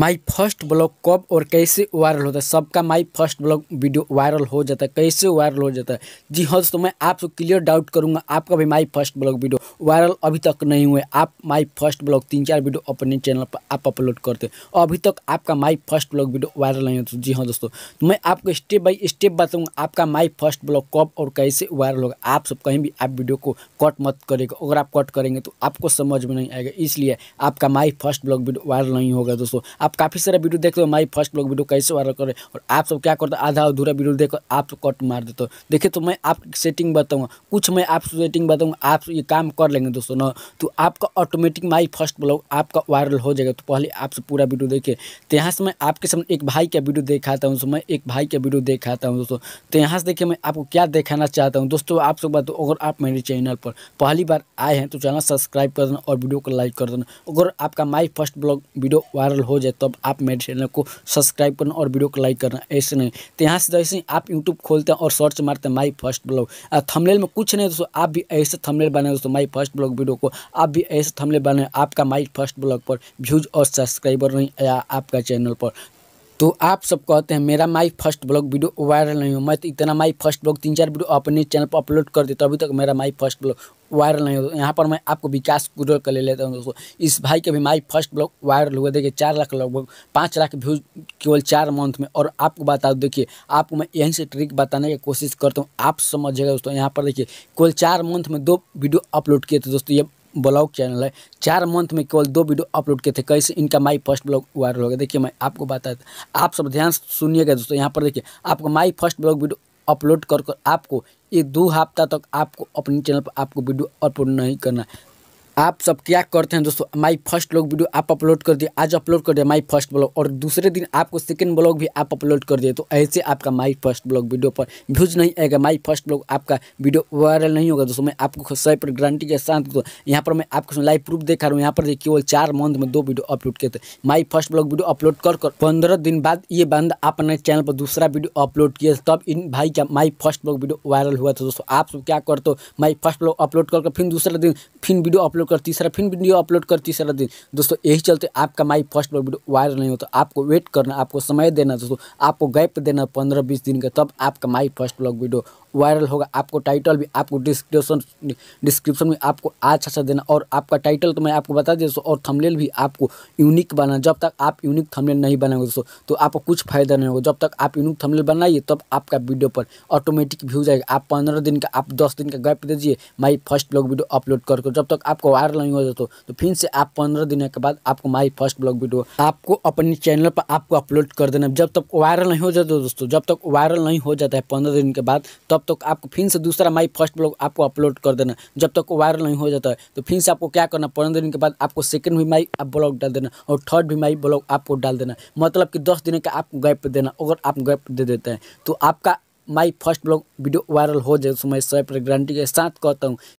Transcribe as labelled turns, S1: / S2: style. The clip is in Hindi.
S1: माई फर्स्ट ब्लॉग कब और कैसे वायरल होता है सबका my first blog video viral हो जाता है कैसे वायरल हो जाता है जी हाँ दोस्तों मैं सब क्लियर डाउट करूंगा आपका भी my first blog video viral अभी तक नहीं हुए आप माई फर्स्ट ब्लॉग तीन चार वीडियो अपने चैनल पर आप अपलोड करते हो अभी तक आपका my first blog video viral नहीं होता जी हाँ दोस्तों तो मैं आपको स्टेप बाई स्टेप बताऊँगा आपका माई फर्स्ट ब्लॉग कब और कैसे वायरल होगा आप सब कहीं भी आप वीडियो को कट मत करेगा अगर आप कट करेंगे तो आपको समझ में नहीं आएगा इसलिए आपका my first blog video viral नहीं होगा दोस्तों आप काफ़ी सारा वीडियो देखते हो माई फर्स्ट ब्लॉग वीडियो कैसे वायरल करें और आप सब क्या करते हो आधा अधूरा वीडियो देखो आप कट मार देते हो देखिए तो मैं आप सेटिंग बताऊंगा कुछ मैं आप सेटिंग बताऊंगा आप ये काम कर लेंगे दोस्तों ना तो आपका ऑटोमेटिक माई फर्स्ट ब्लॉग आपका वायरल हो जाएगा तो पहले आपसे पूरा वीडियो देखिए तो यहाँ से मैं आपके सामने एक भाई का वीडियो देखाता हूँ मैं एक भाई का वीडियो देखाता हूँ दोस्तों तो यहाँ से देखिए मैं आपको क्या दिखाना चाहता हूँ दोस्तों आप सब बात अगर आप मेरे चैनल पर पहली बार आए हैं तो चैनल सब्सक्राइब कर देना और वीडियो को लाइक कर देना अगर आपका my first blog video viral हो जाए जाए तब आप मेरे चैनल को सब्सक्राइब करना और वीडियो को लाइक करना ऐसे नहीं तो यहाँ से जैसे आप यूट्यूब खोलते हैं और सर्च मारते हैं माई फर्स्ट ब्लॉग थमलेल में कुछ नहीं दोस्तों आप भी ऐसे थमलेल बनाए दोस्तों माई फर्स्ट ब्लॉग वीडियो को आप भी ऐसे थमलेल बनाए आपका माई फर्स्ट ब्लॉग पर व्यूज और सब्सक्राइबर नहीं आया आपका चैनल पर तो आप सब कहते हैं मेरा my first blog video viral नहीं हो मैं तो इतना माई फर्स्ट ब्लॉग तीन चार वीडियो अपने चैनल पर अपलोड कर देता तो अभी तक मेरा माई फर्स्ट ब्लॉग वायरल नहीं होता यहाँ पर मैं आपको विकास गुरल कर ले लेता हूँ दोस्तों इस भाई के भी माई फर्स्ट ब्लॉग वायरल हुआ देखिए चार लाख लगभग पाँच लाख व्यूज केवल चार मंथ में और आपको बता दो देखिए आपको मैं यहीं से ट्रिक बताने की कोशिश करता हूँ आप समझिएगा दोस्तों यहाँ पर देखिए केवल चार मंथ में दो वीडियो अपलोड किए थे दोस्तों ये ब्लॉग चैनल है चार मंथ में केवल दो वीडियो अपलोड किए थे कैसे इनका माई फर्स्ट ब्लॉग वायरल हो गया देखिए मैं आपको बताया आप सब ध्यान सुनिएगा दोस्तों यहाँ पर देखिए आपको my first blog video upload कर कर आपको ये दो हफ्ता तक आपको अपने चैनल पर आपको वीडियो अपलोड नहीं करना है आप सब क्या करते हैं दोस्तों माई फर्स्ट लोग वीडियो आप अपलोड कर दिए आज अपलोड कर दिया माई फर्स्ट ब्लॉग और दूसरे दिन आपको सेकंड ब्लॉग भी आप अपलोड कर दिए तो ऐसे आपका माई फर्स्ट ब्लॉग वीडियो पर व्यूज नहीं आएगा माई फर्स्ट ब्लॉग आपका वीडियो वायरल नहीं होगा दोस्तों मैं आपको सही पर गारंटी के साथ दोस्तों यहाँ पर मैं आपको लाइव प्रूफ देखा रहा हूँ यहाँ पर केवल चार मंथ में दो वीडियो अपलोड किए थे my first blog video upload कर कर पंद्रह दिन बाद ये आप अपने चैनल पर दूसरा वीडियो अपलोड किया तब इन भाई का my first blog video viral हुआ था दोस्तों आप सब क्या करते हो माई फर्स्ट ब्लॉग अपलोड कर फिर दूसरा दिन फिर वीडियो अपलोड अपलोड कर तीसरा फिर वीडियो अपलोड कर तीसरा दिन दोस्तों यही चलते आपका माई फर्स्ट बार वीडियो वायरल नहीं होता तो आपको वेट करना आपको समय देना दोस्तों आपको गैप देना पंद्रह बीस दिन का तब आपका my first blog video viral होगा आपको टाइटल भी आपको डिस्क्रिप्शन डिस्क्रिप्शन में आपको अच्छा सा देना और आपका टाइटल तो मैं आपको बता दे दोस्तों और थमलेल भी आपको यूनिक बनाना जब तक आप यूनिक थमलेल नहीं बनाएंगे दोस्तों तो आपको कुछ फायदा नहीं होगा जब तक आप यूनिक थमलेल बनाइए तब आपका वीडियो पर ऑटोमेटिक व्यू जाएगा आप पंद्रह दिन का आप दस दिन का गैप दीजिए my first blog video upload करके जब तक आपको वायरल नहीं हो दोस्तों तो फिर से आप पंद्रह दिन के बाद आपको माई फर्स्ट ब्लॉग वीडियो आपको अपने चैनल पर आपको अपलोड कर देना जब तक वायरल नहीं हो जाता दोस्तों जब तक वायरल नहीं हो जाता है पंद्रह दिन के बाद तब तक आपको फिर से दूसरा माई फर्स्ट ब्लॉग आपको अपलोड कर देना जब तक वायरल नहीं हो जाता है तो फिर से आपको क्या करना पंद्रह दिन के बाद आपको सेकंड भी माई आप ब्लॉग डाल देना और थर्ड भी माई ब्लॉग आपको डाल देना मतलब कि दस दिन का आपको गैप देना अगर आप गैप दे देते हैं तो आपका my first blog video viral हो जाए तो मैं सब पर गारंटी के साथ कहता हूँ